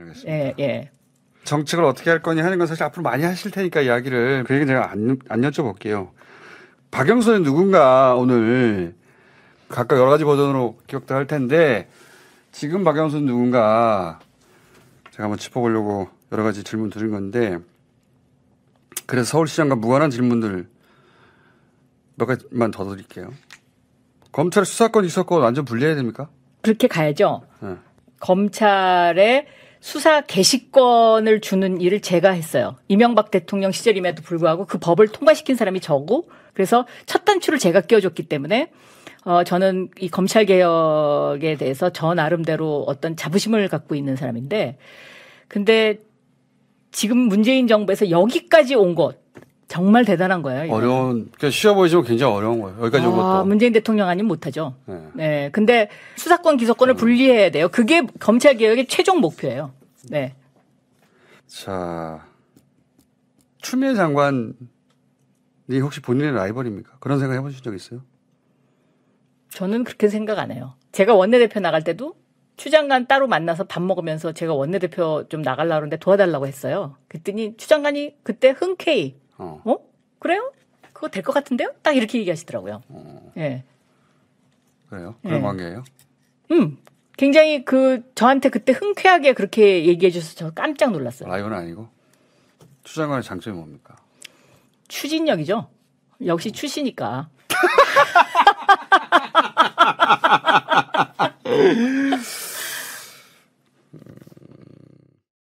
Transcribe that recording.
알겠습니다. 예, 예. 정책을 어떻게 할 거냐 하는 건 사실 앞으로 많이 하실 테니까 이야기를 그 얘기 는 제가 안, 안 여쭤볼게요. 박영선이 누군가 오늘 각각 여러 가지 버전으로 기억도 할 텐데 지금 박영선 누군가 제가 한번 짚어보려고 여러 가지 질문 드린 건데 그래서 서울시장과 무관한 질문들 몇 가지만 더 드릴게요. 검찰 수사권 있었고 완전 분리해야 됩니까? 그렇게 가야죠. 네. 검찰의 수사 개시권을 주는 일을 제가 했어요. 이명박 대통령 시절임에도 불구하고 그 법을 통과시킨 사람이 저고 그래서 첫 단추를 제가 끼워줬기 때문에 어, 저는 이 검찰 개혁에 대해서 저 나름대로 어떤 자부심을 갖고 있는 사람인데 근데 지금 문재인 정부에서 여기까지 온 것, 정말 대단한 거예요. 이거 어려운 그러니까 쉬워 보이지만 굉장히 어려운 거예요. 여기까지 온 아, 것도. 문재인 대통령 아니면 못하죠. 네. 네. 근데 수사권 기소권을 음. 분리해야 돼요. 그게 검찰 개혁의 최종 목표예요. 네. 자 추미애 장관이 혹시 본인의 라이벌입니까? 그런 생각 해보신 적 있어요? 저는 그렇게 생각 안 해요. 제가 원내대표 나갈 때도 추 장관 따로 만나서 밥 먹으면서 제가 원내대표 좀 나가려고 하는데 도와달라고 했어요. 그랬더니 추 장관이 그때 흔쾌히 어. 어? 그래요? 그거 될 것 같은데요? 딱 이렇게 얘기하시더라고요. 어. 예. 그래요? 그런 예. 관계예요? 음. 굉장히 그 저한테 그때 흔쾌하게 그렇게 얘기해 주셔서 저 깜짝 놀랐어요. 라이브 아, 아니고 추장관의 장점이 뭡니까? 추진력이죠. 역시 추시니까.